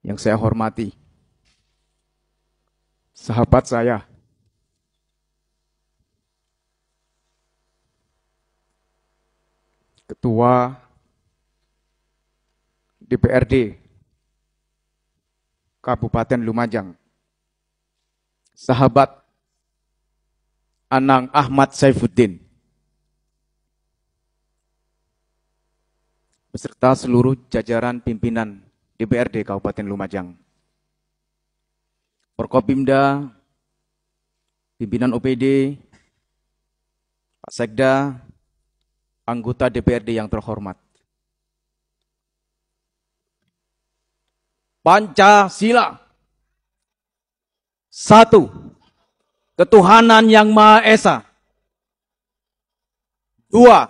yang saya hormati, sahabat saya, Ketua DPRD Kabupaten Lumajang, sahabat Anang Ahmad Saifuddin, beserta seluruh jajaran pimpinan DPRD Kabupaten Lumajang. Forkopimda, pimpinan OPD, Pak Sekda, anggota DPRD yang terhormat. Pancasila. Satu. Ketuhanan yang Maha Esa. Dua.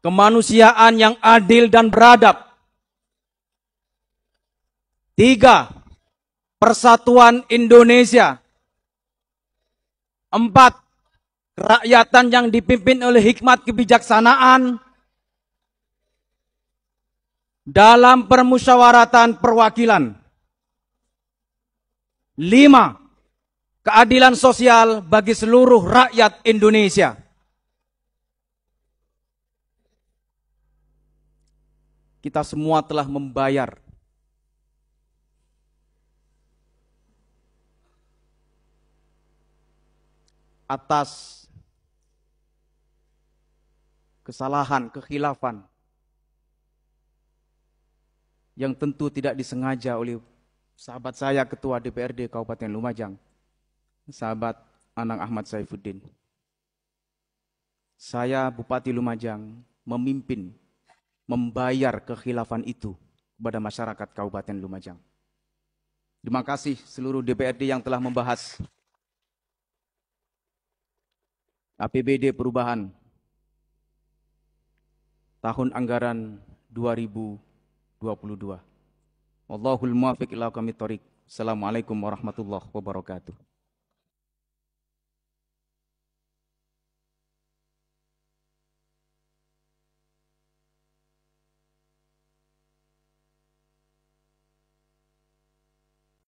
Kemanusiaan yang adil dan beradab. Tiga, persatuan Indonesia. Empat, kerakyatan yang dipimpin oleh hikmat kebijaksanaan dalam permusyawaratan perwakilan. Lima, keadilan sosial bagi seluruh rakyat Indonesia. kita semua telah membayar atas kesalahan, kekhilafan yang tentu tidak disengaja oleh sahabat saya ketua DPRD Kabupaten Lumajang, sahabat Anang Ahmad Saifuddin. Saya Bupati Lumajang memimpin membayar kekhilafan itu kepada masyarakat Kabupaten Lumajang. Terima kasih seluruh DPRD yang telah membahas APBD perubahan tahun anggaran 2022. Wallahul muwafiq ila kami tarik. Assalamualaikum warahmatullahi wabarakatuh.